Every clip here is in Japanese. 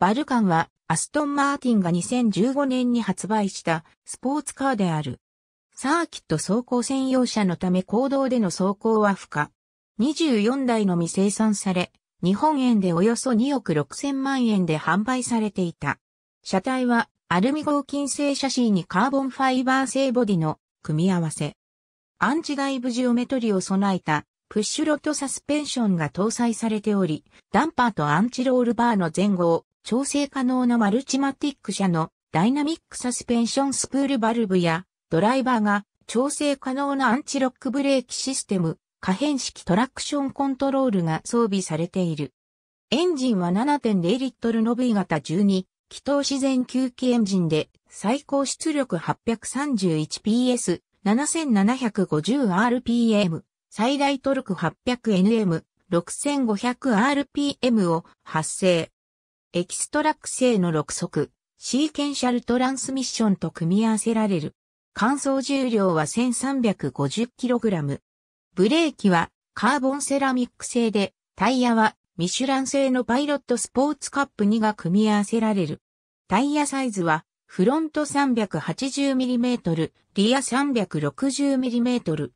バルカンはアストン・マーティンが2015年に発売したスポーツカーである。サーキット走行専用車のため公道での走行は不可。24台のみ生産され、日本円でおよそ2億6千万円で販売されていた。車体はアルミ合金製シャシーにカーボンファイバー製ボディの組み合わせ。アンチ外部ジオメトリを備えたプッシュロットサスペンションが搭載されており、ダンパーとアンチロールバーの前後を調整可能なマルチマティック車のダイナミックサスペンションスプールバルブやドライバーが調整可能なアンチロックブレーキシステム、可変式トラクションコントロールが装備されている。エンジンは7.0リットルの V 型12、気筒自然吸気エンジンで最高出力 831PS、7750rpm、最大トルク 800nm、6500rpm を発生。エキストラック製の6足、シーケンシャルトランスミッションと組み合わせられる。乾燥重量は 1350kg。ブレーキはカーボンセラミック製で、タイヤはミシュラン製のパイロットスポーツカップ2が組み合わせられる。タイヤサイズはフロント 380mm、リア 360mm。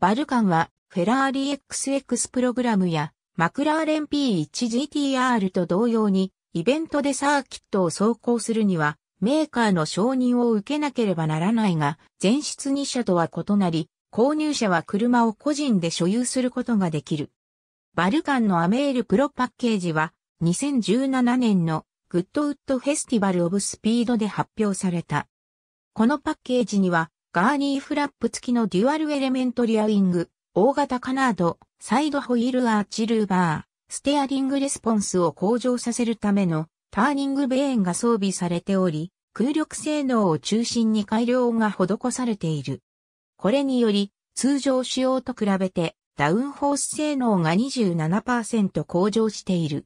バルカンはフェラーリ XX プログラムやマクラーレン P1GTR と同様にイベントでサーキットを走行するには、メーカーの承認を受けなければならないが、全室2社とは異なり、購入者は車を個人で所有することができる。バルカンのアメールプロパッケージは、2017年のグッドウッドフェスティバルオブスピードで発表された。このパッケージには、ガーニーフラップ付きのデュアルエレメントリアウィング、大型カナード、サイドホイールアーチルーバー、ステアリングレスポンスを向上させるためのターニングベーンが装備されており、空力性能を中心に改良が施されている。これにより、通常仕様と比べてダウンホース性能が27%向上している。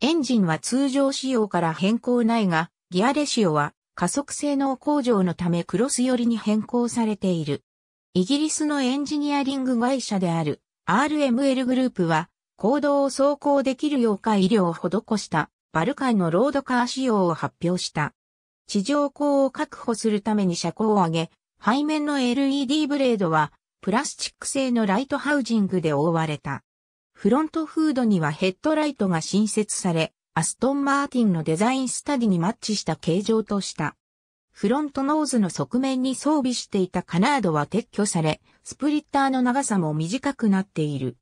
エンジンは通常仕様から変更ないが、ギアレシオは加速性能向上のためクロス寄りに変更されている。イギリスのエンジニアリング会社である RML グループは行動を走行できるよう改良を施したバルカンのロードカー仕様を発表した。地上高を確保するために車高を上げ、背面の LED ブレードはプラスチック製のライトハウジングで覆われた。フロントフードにはヘッドライトが新設され、アストン・マーティンのデザインスタディにマッチした形状とした。フロントノーズの側面に装備していたカナードは撤去され、スプリッターの長さも短くなっている。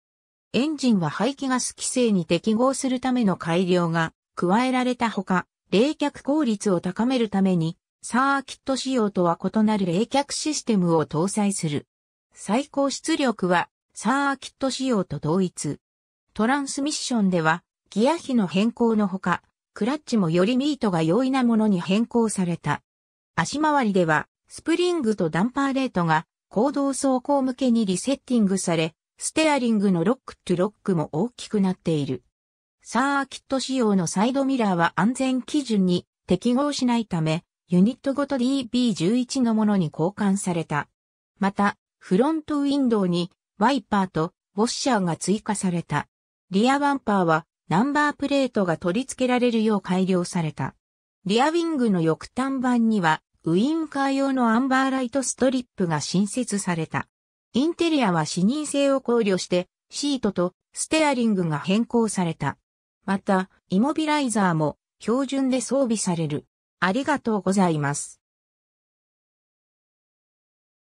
エンジンは排気ガス規制に適合するための改良が加えられたほか、冷却効率を高めるために、サーキット仕様とは異なる冷却システムを搭載する。最高出力はサーキット仕様と同一。トランスミッションでは、ギア比の変更のほか、クラッチもよりミートが容易なものに変更された。足回りでは、スプリングとダンパーレートが行動走行向けにリセッティングされ、ステアリングのロックトゥロックも大きくなっている。サーキット仕様のサイドミラーは安全基準に適合しないため、ユニットごと DB11 のものに交換された。また、フロントウィンドウにワイパーとウォッシャーが追加された。リアバンパーはナンバープレートが取り付けられるよう改良された。リアウィングの翼端板にはウインカー用のアンバーライトストリップが新設された。インテリアは視認性を考慮して、シートとステアリングが変更された。また、イモビライザーも標準で装備される。ありがとうございます。